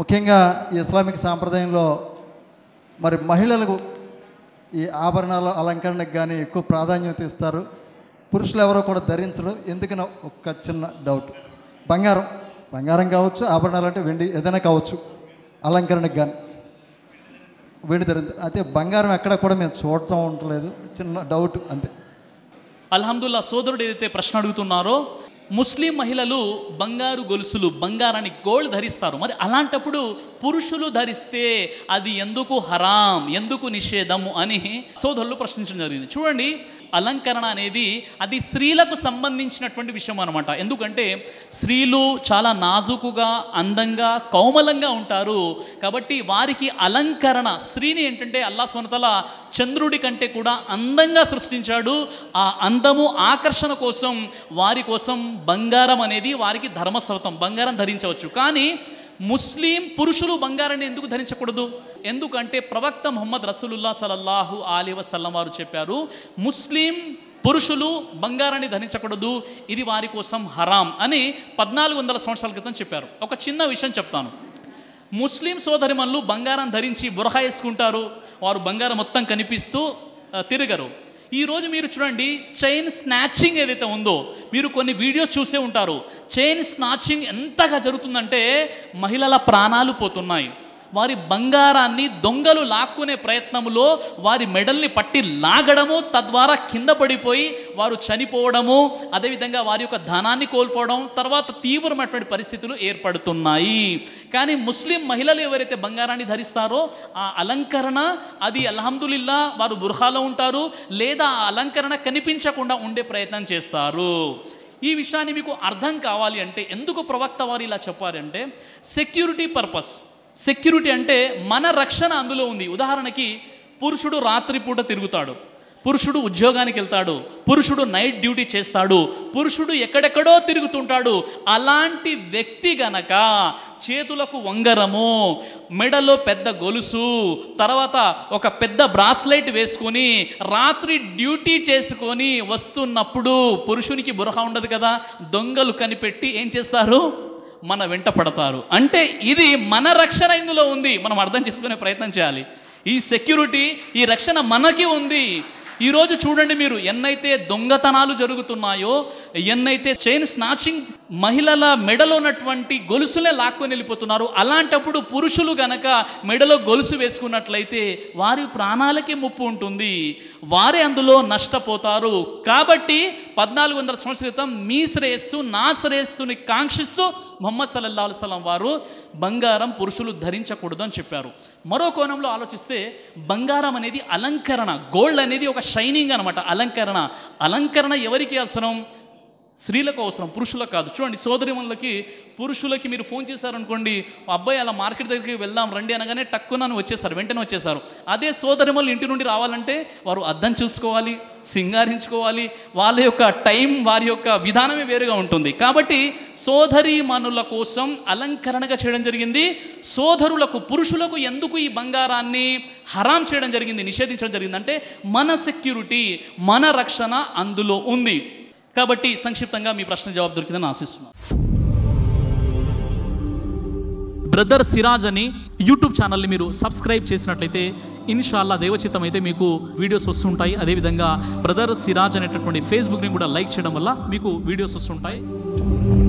ముఖ్యంగా ఇస్లామిక్ సాంప్రదాయంలో మరి మహిళలకు ఈ ఆభరణాల అలంకరణకు కానీ ఎక్కువ ప్రాధాన్యత ఇస్తారు పురుషులు ఎవరో కూడా ధరించడం ఎందుకన ఒక చిన్న డౌట్ బంగారం బంగారం కావచ్చు ఆభరణాలు అంటే వెండి ఏదైనా కావచ్చు అలంకరణకు కానీ వెండి ధరించ అయితే బంగారం ఎక్కడ కూడా మేము చూడటం ఉండలేదు చిన్న డౌట్ అంతే అల్హమ్దుల్లా సోదరుడు ఏదైతే ప్రశ్న అడుగుతున్నారో ముస్లిం మహిళలు బంగారు గొలుసులు బంగారాన్ని గోల్డ్ ధరిస్తారు మరి అలాంటప్పుడు పురుషులు ధరిస్తే అది ఎందుకు హరాం ఎందుకు నిషేధము అని సోదరులు ప్రశ్నించడం జరిగింది చూడండి అలంకరణ అనేది అది స్త్రీలకు సంబంధించినటువంటి విషయం అనమాట ఎందుకంటే స్త్రీలు చాలా నాజుకుగా అందంగా కోమలంగా ఉంటారు కాబట్టి వారికి అలంకరణ స్త్రీని ఏంటంటే అల్లా స్వనతల చంద్రుడి కంటే కూడా అందంగా సృష్టించాడు ఆ అందము ఆకర్షణ కోసం వారి కోసం బంగారం అనేది వారికి ధర్మస్రతం బంగారం ధరించవచ్చు కానీ ముస్లిం పురుషులు బంగారాన్ని ఎందుకు ధరించకూడదు ఎందుకంటే ప్రవక్త మొహమ్మద్ రసూలుల్లా సలల్లాహు అలీ వసల్లం వారు చెప్పారు ముస్లిం పురుషులు బంగారాన్ని ధరించకూడదు ఇది వారి కోసం హరాం అని పద్నాలుగు వందల సంవత్సరాల క్రితం చెప్పారు ఒక చిన్న విషయం చెప్తాను ముస్లిం సోదరిమన్లు బంగారం ధరించి బురహా వేసుకుంటారు వారు బంగారం మొత్తం కనిపిస్తూ తిరగరు ఈరోజు మీరు చూడండి చైన్ స్నాచింగ్ ఏదైతే ఉందో మీరు కొన్ని వీడియోస్ చూసే ఉంటారు చైన్ స్నాచింగ్ ఎంతగా జరుగుతుందంటే మహిళల ప్రాణాలు పోతున్నాయి వారి బంగారాన్ని దొంగలు లాక్కునే ప్రయత్నంలో వారి మెడల్ని పట్టి లాగడము తద్వారా కింద పడిపోయి వారు చనిపోవడము అదేవిధంగా వారి యొక్క ధనాన్ని కోల్పోవడం తర్వాత తీవ్రమైనటువంటి పరిస్థితులు ఏర్పడుతున్నాయి కానీ ముస్లిం మహిళలు ఎవరైతే బంగారాన్ని ధరిస్తారో ఆ అలంకరణ అది అల్హమ్దుల్లా వారు బృహాలో ఉంటారు లేదా ఆ అలంకరణ కనిపించకుండా ఉండే ప్రయత్నం చేస్తారు ఈ విషయాన్ని మీకు అర్థం కావాలి అంటే ఎందుకు ప్రవక్త వారు ఇలా చెప్పారంటే సెక్యూరిటీ పర్పస్ సెక్యూరిటీ అంటే మన రక్షణ అందులో ఉంది ఉదాహరణకి పురుషుడు రాత్రిపూట తిరుగుతాడు పురుషుడు ఉద్యోగానికి వెళ్తాడు పురుషుడు నైట్ డ్యూటీ చేస్తాడు పురుషుడు ఎక్కడెక్కడో తిరుగుతుంటాడు అలాంటి వ్యక్తి గనక చేతులకు వంగరము మెడలో పెద్ద గొలుసు తర్వాత ఒక పెద్ద బ్రాస్లైట్ వేసుకొని రాత్రి డ్యూటీ చేసుకొని వస్తున్నప్పుడు పురుషునికి బురహ ఉండదు కదా దొంగలు కనిపెట్టి ఏం చేస్తారు మన వెంట పడతారు అంటే ఇది మన రక్షణ ఇందులో ఉంది మనం అర్థం చేసుకునే ప్రయత్నం చేయాలి ఈ సెక్యూరిటీ ఈ రక్షణ మనకి ఉంది ఈరోజు చూడండి మీరు ఎన్నైతే దొంగతనాలు జరుగుతున్నాయో ఎన్నైతే చైన్ స్నాచింగ్ మహిళల మెడలో ఉన్నటువంటి గొలుసులే లాక్కొని వెళ్ళిపోతున్నారు అలాంటప్పుడు పురుషులు గనక మెడలో గొలుసు వేసుకున్నట్లయితే వారి ప్రాణాలకే ముప్పు ఉంటుంది వారే అందులో నష్టపోతారు కాబట్టి పద్నాలుగు వందల సంవత్సరాల క్రితం మీ శ్రేయస్సు నా శ్రేయస్సుని కాంక్షిస్తూ మొహమ్మద్ సల్లల్లా అలైస్లం వారు బంగారం పురుషులు ధరించకూడదు అని చెప్పారు మరో కోణంలో ఆలోచిస్తే బంగారం అనేది అలంకరణ గోల్డ్ అనేది ఒక షైనింగ్ అనమాట అలంకరణ అలంకరణ ఎవరికి అవసరం స్త్రీలకు అవసరం పురుషులకు కాదు చూడండి సోదరిమణులకి పురుషులకి మీరు ఫోన్ చేశారనుకోండి అబ్బాయి అలా మార్కెట్ దగ్గరికి వెళ్దాం రండి అనగానే టక్కునని వచ్చేసారు వెంటనే వచ్చేసారు అదే సోదరిమణులు ఇంటి నుండి రావాలంటే వారు అద్దం చూసుకోవాలి సింగారించుకోవాలి వాళ్ళ యొక్క టైం వారి యొక్క విధానమే వేరుగా ఉంటుంది కాబట్టి మనుల కోసం అలంకరణగా చేయడం జరిగింది సోదరులకు పురుషులకు ఎందుకు ఈ బంగారాన్ని హరాం చేయడం జరిగింది నిషేధించడం జరిగింది అంటే మన సెక్యూరిటీ మన రక్షణ అందులో ఉంది కాబట్టి సంక్షిప్తంగా మీ ప్రశ్న జవాబు దొరికిందని ఆశిస్తున్నాను బ్రదర్ సిరాజ్ అని యూట్యూబ్ ఛానల్ని మీరు సబ్స్క్రైబ్ చేసినట్లయితే ఇన్షాల్లా దైవచిత్తం అయితే మీకు వీడియోస్ వస్తుంటాయి అదేవిధంగా బ్రదర్ సిరాజ్ అనేటటువంటి ఫేస్బుక్ని కూడా లైక్ చేయడం వల్ల మీకు వీడియోస్ వస్తుంటాయి